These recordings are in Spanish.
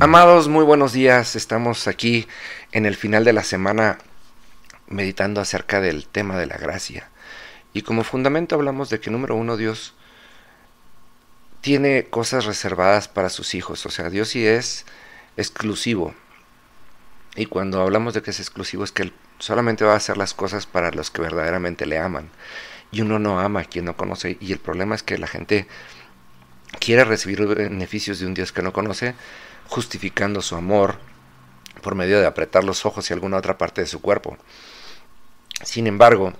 Amados, muy buenos días. Estamos aquí en el final de la semana meditando acerca del tema de la gracia. Y como fundamento hablamos de que número uno, Dios tiene cosas reservadas para sus hijos. O sea, Dios sí es exclusivo. Y cuando hablamos de que es exclusivo es que Él solamente va a hacer las cosas para los que verdaderamente le aman. Y uno no ama a quien no conoce. Y el problema es que la gente quiere recibir beneficios de un Dios que no conoce, justificando su amor por medio de apretar los ojos y alguna otra parte de su cuerpo. Sin embargo,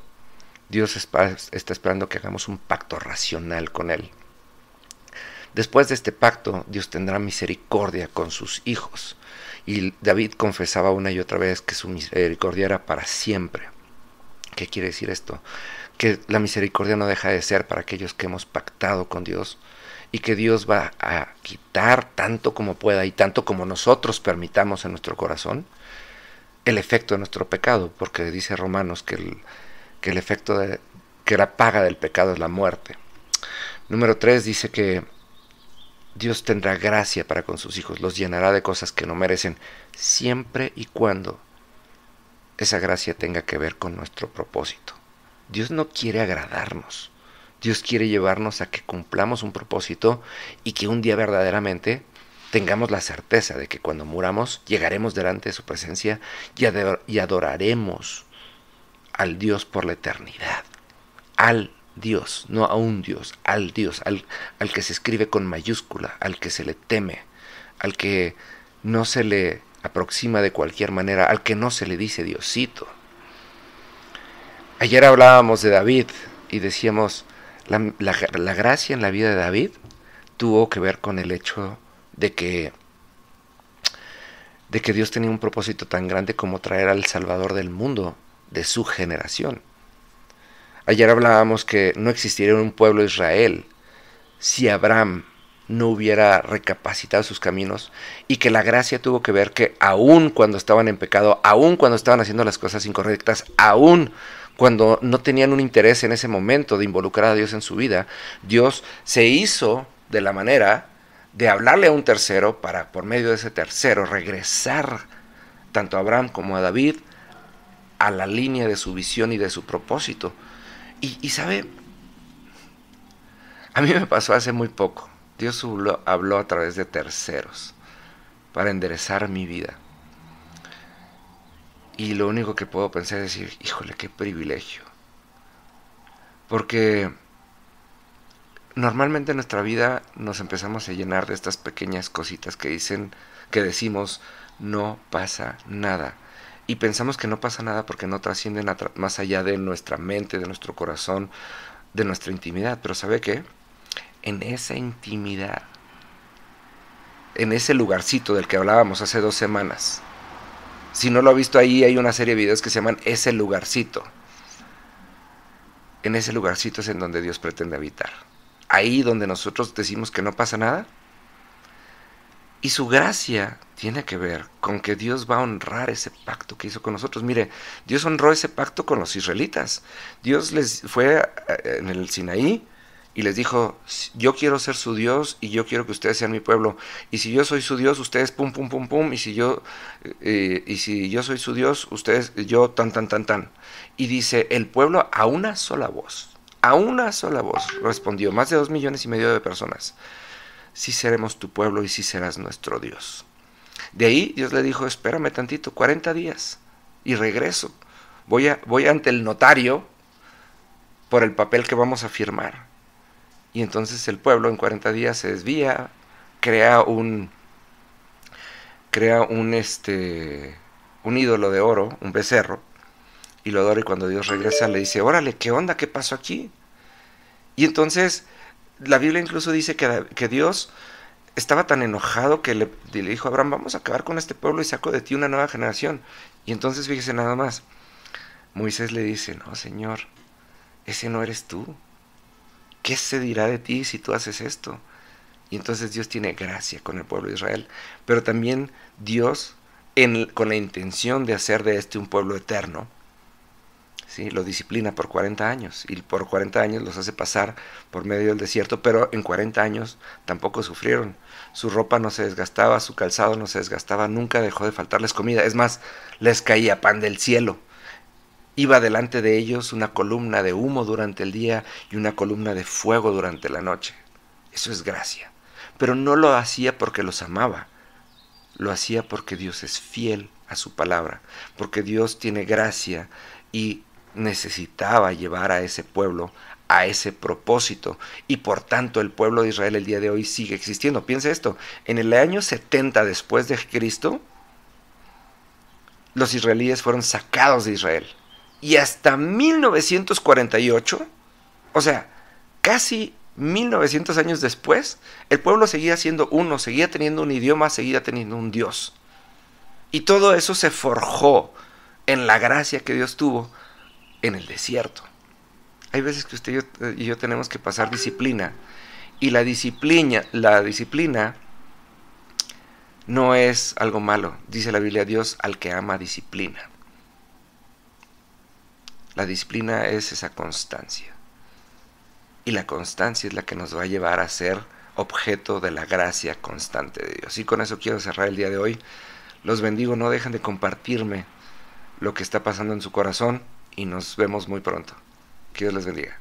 Dios está esperando que hagamos un pacto racional con Él. Después de este pacto, Dios tendrá misericordia con sus hijos. Y David confesaba una y otra vez que su misericordia era para siempre. ¿Qué quiere decir esto? Que la misericordia no deja de ser para aquellos que hemos pactado con Dios y que Dios va a quitar tanto como pueda y tanto como nosotros permitamos en nuestro corazón el efecto de nuestro pecado, porque dice Romanos que el, efecto de que la paga del pecado es la muerte. Número 3 dice que Dios tendrá gracia para con sus hijos, los llenará de cosas que no merecen, siempre y cuando esa gracia tenga que ver con nuestro propósito. Dios no quiere agradarnos. Dios quiere llevarnos a que cumplamos un propósito y que un día verdaderamente tengamos la certeza de que cuando muramos llegaremos delante de su presencia y, adoraremos al Dios por la eternidad. Al Dios, no a un Dios, al Dios, al, al que se escribe con mayúscula, al que se le teme, al que no se le aproxima de cualquier manera, al que no se le dice Diosito. Ayer hablábamos de David y decíamos, la, gracia en la vida de David tuvo que ver con el hecho de que de que Dios tenía un propósito tan grande como traer al Salvador del mundo, de su generación. Ayer hablábamos que no existiría un pueblo Israel si Abraham no hubiera recapacitado sus caminos y que la gracia tuvo que ver que aun cuando estaban en pecado, aun cuando estaban haciendo las cosas incorrectas, aun cuando no tenían un interés en ese momento de involucrar a Dios en su vida, Dios se hizo de la manera de hablarle a un tercero para, por medio de ese tercero, regresar tanto a Abraham como a David a la línea de su visión y de su propósito. Y, sabe, a mí me pasó hace muy poco. Dios habló a través de terceros para enderezar mi vida. Y lo único que puedo pensar es decir, híjole, qué privilegio. Porque normalmente en nuestra vida nos empezamos a llenar de estas pequeñas cositas que dicen, que decimos, no pasa nada. Y pensamos que no pasa nada porque no trascienden más allá de nuestra mente, de nuestro corazón, de nuestra intimidad. Pero ¿sabe qué? En esa intimidad, en ese lugarcito del que hablábamos hace dos semanas, si no lo ha visto ahí, hay una serie de videos que se llaman Ese lugarcito. En ese lugarcito es en donde Dios pretende habitar. Ahí donde nosotros decimos que no pasa nada. Y su gracia tiene que ver con que Dios va a honrar ese pacto que hizo con nosotros. Mire, Dios honró ese pacto con los israelitas. Dios les fue eh, en el Sinaí, y les dijo, yo quiero ser su Dios y yo quiero que ustedes sean mi pueblo. Y si yo soy su Dios, ustedes pum, pum, pum, pum. Y si yo, eh, y si yo soy su Dios, ustedes, yo tan, tan, tan, tan. Y dice, el pueblo a una sola voz, a una sola voz, respondió, más de dos millones y medio de personas. Sí seremos tu pueblo y sí serás nuestro Dios. De ahí Dios le dijo, espérame tantito, 40 días y regreso. Voy, a, voy ante el notario por el papel que vamos a firmar y entonces el pueblo en 40 días se desvía, crea un crea un este un ídolo de oro, un becerro, y lo adora y cuando Dios regresa le dice, "Órale, ¿qué onda? ¿Qué pasó aquí?" Y entonces la Biblia incluso dice que, Dios estaba tan enojado que le, le, dijo a Abraham, vamos a acabar con este pueblo y saco de ti una nueva generación. Y entonces fíjese nada más, Moisés le dice, no, Señor, ese no eres tú. ¿qué se dirá de ti si tú haces esto? Y entonces Dios tiene gracia con el pueblo de Israel, pero también Dios con la intención de hacer de este un pueblo eterno, ¿sí? lo disciplina por 40 años y por 40 años los hace pasar por medio del desierto, pero en 40 años tampoco sufrieron. Su ropa no se desgastaba, su calzado no se desgastaba, nunca dejó de faltarles comida. Es más, les caía pan del cielo Iba delante de ellos una columna de humo durante el día y una columna de fuego durante la noche. Eso es gracia. Pero no lo hacía porque los amaba. Lo hacía porque Dios es fiel a su palabra, porque Dios tiene gracia y necesitaba llevar a ese pueblo a ese propósito. Y por tanto el pueblo de Israel el día de hoy sigue existiendo. Piensa esto, en el año 70 después de Cristo, los israelíes fueron sacados de Israel y hasta 1948, o sea, casi 1900 años después, el pueblo seguía siendo uno, seguía teniendo un idioma, seguía teniendo un Dios. Y todo eso se forjó en la gracia que Dios tuvo en el desierto. Hay veces que usted y yo, tenemos que pasar disciplina. Y la disciplina, la disciplina no es algo malo. Dice la Biblia, Dios al que ama disciplina. La disciplina es esa constancia. Y la constancia es la que nos va a llevar a ser objeto de la gracia constante de Dios. Y con eso quiero cerrar el día de hoy. Los bendigo, no dejen de compartirme lo que está pasando en su corazón y nos vemos muy pronto. Que Dios les bendiga.